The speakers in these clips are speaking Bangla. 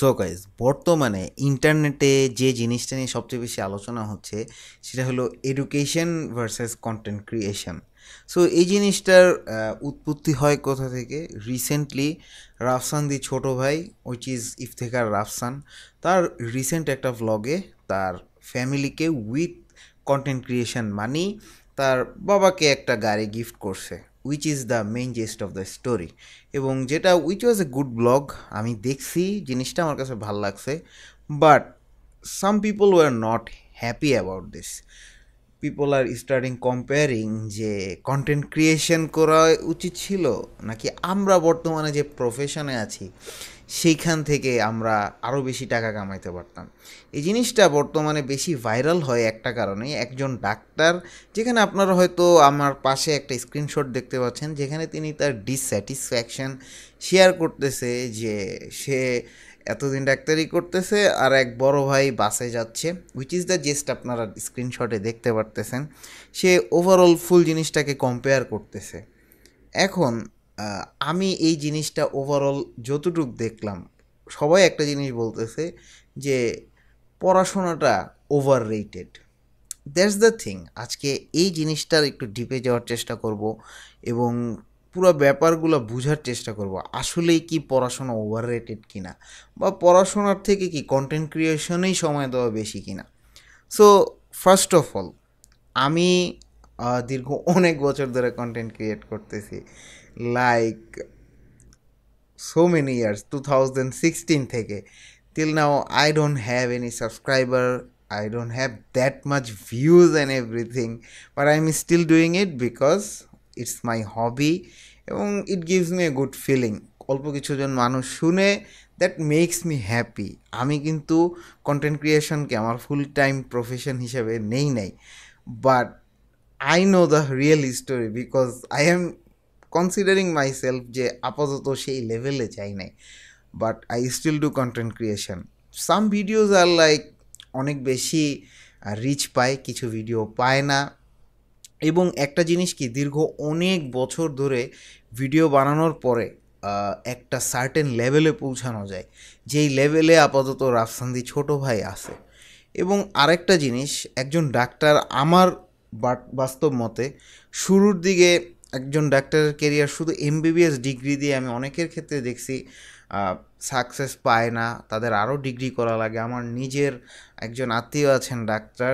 সো গাইজ বর্তমানে ইন্টারনেটে যে জিনিসটা নিয়ে সবচেয়ে বেশি আলোচনা হচ্ছে সেটা হলো education versus content creation so এই জিনিসটার উৎপত্তি হয় কোথা থেকে রিসেন্টলি রাফসান দি ছোট ভাই উইচ ইজ ইফতেখার রাফসান তার রিসেন্ট একটা ভ্লগে তার ফ্যামিলিকে উইথ কন্টেন্ট ক্রিয়েশন মানি তার বাবাকে একটা গাড়ি গিফট করছে which is the main gist of the story এবং যেটা which was a good blog আমি দেখছি জিনিসটা আমার কাছে ভাল লাগছে but some people were not happy about this people are starting comparing যে কন্টেন্ট ক্রিয়েশন করা উচিত ছিল নাকি আমরা বর্তমানে যে প্রফেশনে আছি সেইখান থেকে আমরা আরও বেশি টাকা কামাইতে পারতাম এই জিনিসটা বর্তমানে বেশি ভাইরাল হয় একটা কারণে একজন ডাক্তার যেখানে আপনারা হয়তো আমার পাশে একটা স্ক্রিনশট দেখতে পাচ্ছেন যেখানে তিনি তার ডিসস্যাটিসফ্যাকশান শেয়ার করতেছে যে সে এতদিন ডাক্তারি করতেছে আর এক বড় ভাই বাসে যাচ্ছে উইচ ইজ দ্য জেস্ট আপনারা স্ক্রিনশটে দেখতে পারতেছেন সে ওভারঅল ফুল জিনিসটাকে কম্পেয়ার করতেছে এখন আমি এই জিনিসটা ওভারঅল যতটুক দেখলাম সবাই একটা জিনিস বলতেছে যে পড়াশোনাটা overrated that's the thing আজকে এই জিনিসটার একটু ডিপে যাওয়ার চেষ্টা করব এবং পুরো ব্যাপারগুলো বোঝার চেষ্টা করব আসলেই কি পড়াশোনা ওভার রেটেড কিনা বা পড়াশোনার থেকে কি কন্টেন্ট ক্রিয়েশনেই সময় দেওয়া বেশি কিনা সো ফার্স্ট অফ অল আমি দীর্ঘ অনেক বছর ধরে কন্টেন্ট ক্রিয়েট করতেছি like so many years two thousand sixteen থেকে till now I don't have any subscriber I don't have that much views and everything but I am still doing it because it's my hobby এবং it gives me a good feeling অল্প কিছুজন মানুষ শুনে দ্যাট মেক্স মি হ্যাপি আমি কিন্তু কন্টেন্ট ক্রিয়েশনকে আমার ফুল টাইম প্রফেশন হিসাবে নেই নাই but I know the real history because I am considering myself যে আপাতত সেই লেভেলে যাই নাই but I still do content creation some videos আর লাইক অনেক বেশি রিচ পায় কিছু ভিডিও পায় না এবং একটা জিনিস কি দীর্ঘ অনেক বছর ধরে ভিডিও বানানোর পরে একটা সার্টেন লেভেলে পৌঁছানো যায় যেই লেভেলে আপাতত রাফসান্দি ছোট ভাই আছে এবং আরেকটা জিনিস একজন ডাক্তার আমার বাস্তব মতে শুরুর দিকে একজন ডাক্তারের কেরিয়ার শুধু এমবিবিএস ডিগ্রি দিয়ে আমি অনেকের ক্ষেত্রে দেখছি সাকসেস পায় না তাদের আরও ডিগ্রি করা লাগে আমার নিজের একজন আত্মীয় আছেন ডাক্তার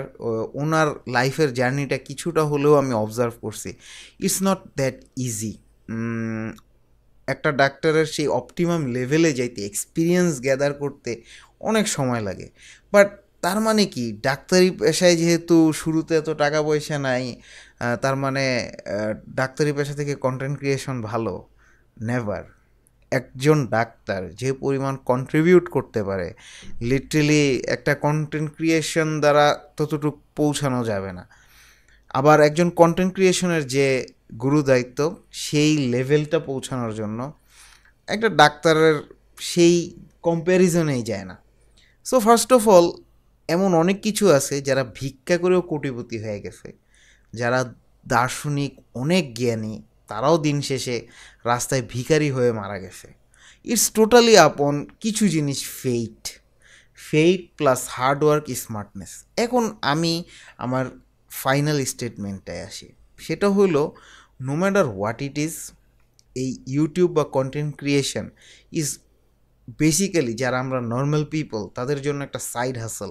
ওনার লাইফের জার্নিটা কিছুটা হলেও আমি অবজার্ভ করছি ইটস নট দ্যাট ইজি একটা ডাক্তারের সেই অপটিমাম লেভেলে যাইতে এক্সপিরিয়েন্স গ্যাদার করতে অনেক সময় লাগে বাট তার মানে কি ডাক্তারি পেশায় যেহেতু শুরুতে এত টাকা পয়সা নাই তার মানে ডাক্তারি পেশা থেকে কন্টেন্ট ক্রিয়েশন ভালো নেভার একজন ডাক্তার যে পরিমাণ কন্ট্রিবিউট করতে পারে লিটারেলি একটা কন্টেন্ট ক্রিয়েশন দ্বারা ততটুকু পৌঁছানো যাবে না আবার একজন কন্টেন্ট ক্রিয়েশনের যে গুরু দায়িত্ব সেই লেভেলটা পৌঁছানোর জন্য একটা ডাক্তারের সেই কম্প্যারিজনেই যায় না সো ফার্স্ট অফ অল এমন অনেক কিছু আছে যারা ভিক্ষা করেও কোটিপতি হয়ে গেছে যারা দার্শনিক অনেক জ্ঞানী তারাও দিন শেষে রাস্তায় ভিখারি হয়ে মারা গেছে ইটস টোটালি আপন কিছু জিনিস fate fate plus hard work smartness এখন আমি আমার ফাইনাল স্টেটমেন্টটায় আসি সেটা হলো no matter what it is এই ইউটিউব বা কন্টেন্ট ক্রিয়েশন ইজ বেসিক্যালি যারা আমরা নর্মাল পিপল তাদের জন্য একটা সাইড হাসল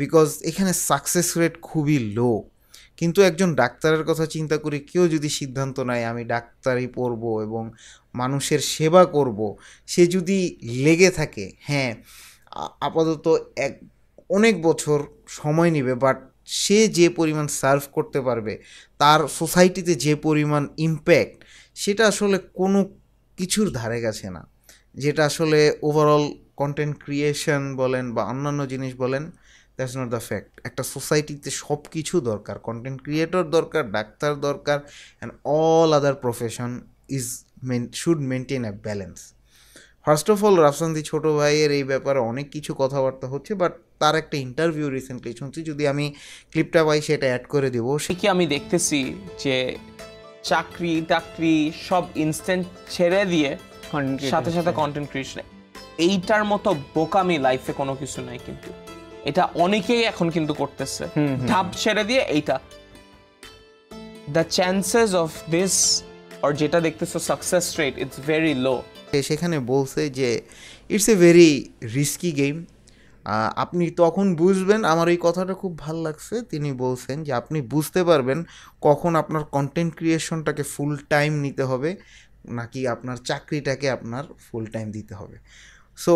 বিকজ এখানে সাকসেস রেট খুবই লো কিন্তু একজন ডাক্তারের কথা চিন্তা করে কেউ যদি সিদ্ধান্ত নেয় আমি ডাক্তারি পড়বো এবং মানুষের সেবা করব সে যদি লেগে থাকে হ্যাঁ আপাতত এক অনেক বছর সময় নেবে বাট সে যে পরিমাণ সার্ভ করতে পারবে তার সোসাইটিতে যে পরিমাণ ইম্প্যাক্ট সেটা আসলে কোনো কিছুর ধারে গেছে না যেটা আসলে ওভারঅল কন্টেন্ট ক্রিয়েশন বলেন বা অন্যান্য জিনিস বলেন দ্যাটস নট দ্য ফ্যাক্ট একটা সোসাইটিতে সব কিছু দরকার কন্টেন্ট ক্রিয়েটর দরকার ডাক্তার দরকার and all other profession is men should maintain a balance first of all Rafsan the ছোট ভাইয়ের এই ব্যাপারে অনেক কিছু কথাবার্তা হচ্ছে বাট তার একটা ইন্টারভিউ রিসেন্টলি শুনছি যদি আমি ক্লিপটা পাই সেটা অ্যাড করে দেবো সে কি আমি দেখতেছি যে চাকরি টাকরি সব ইনস্ট্যান্ট ছেড়ে দিয়ে সাথে সাথে কন্টেন্ট ক্রিয়েশন এইটার মতো বোকামি লাইফে কোনো কিছু নাই কিন্তু এটা অনেকেই এখন কিন্তু করতেছে ধাপ ছেড়ে দিয়ে এইটা the chances of this are যেটা দেখতেছো success rate it's very low সেখানে বলছে যে it's a very risky game আপনি তখন বুঝবেন আমার এই কথাটা খুব ভাল লাগছে তিনি বলছেন যে আপনি বুঝতে পারবেন কখন আপনার কন্টেন্ট ক্রিয়েশনটাকে ফুল টাইম নিতে হবে নাকি আপনার চাকরিটাকে আপনার ফুল টাইম দিতে হবে সো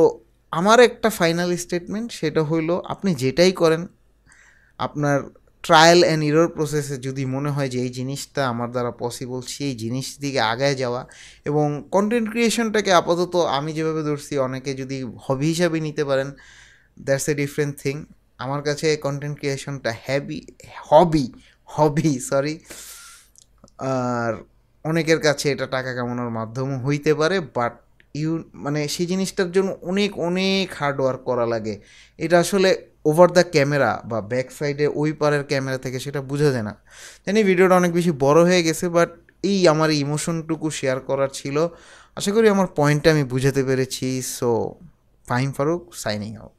আমার একটা ফাইনাল স্টেটমেন্ট সেটা হইলো আপনি যেটাই করেন আপনার ট্রায়াল অ্যান্ড ইরোর প্রসেসে যদি মনে হয় যে এই জিনিসটা আমার দ্বারা পসিবল সেই জিনিস দিকে আগায় যাওয়া এবং কন্টেন্ট ক্রিয়েশনটাকে আপাতত আমি যেভাবে ধরছি অনেকে যদি হবি হিসাবে নিতে পারেন দ্যাটস এ ডিফারেন্ট থিং আমার কাছে কন্টেন্ট ক্রিয়েশনটা হ্যাবি হবি হবি সরি আর অনেকের কাছে এটা টাকা কামানোর মাধ্যম হইতে পারে বাট ইউ মানে সেই জিনিসটার জন্য অনেক অনেক হার্ডওয়ার্ক করা লাগে এটা আসলে ওভার দ্য ক্যামেরা বা ব্যাক সাইডে ওই পারের ক্যামেরা থেকে সেটা বোঝা যায় না জানি ভিডিওটা অনেক বেশি বড় হয়ে গেছে বাট এই আমার ইমোশনটুকু শেয়ার করার ছিল আশা করি আমার পয়েন্টটা আমি বুঝাতে পেরেছি so Fahim Farooq signing out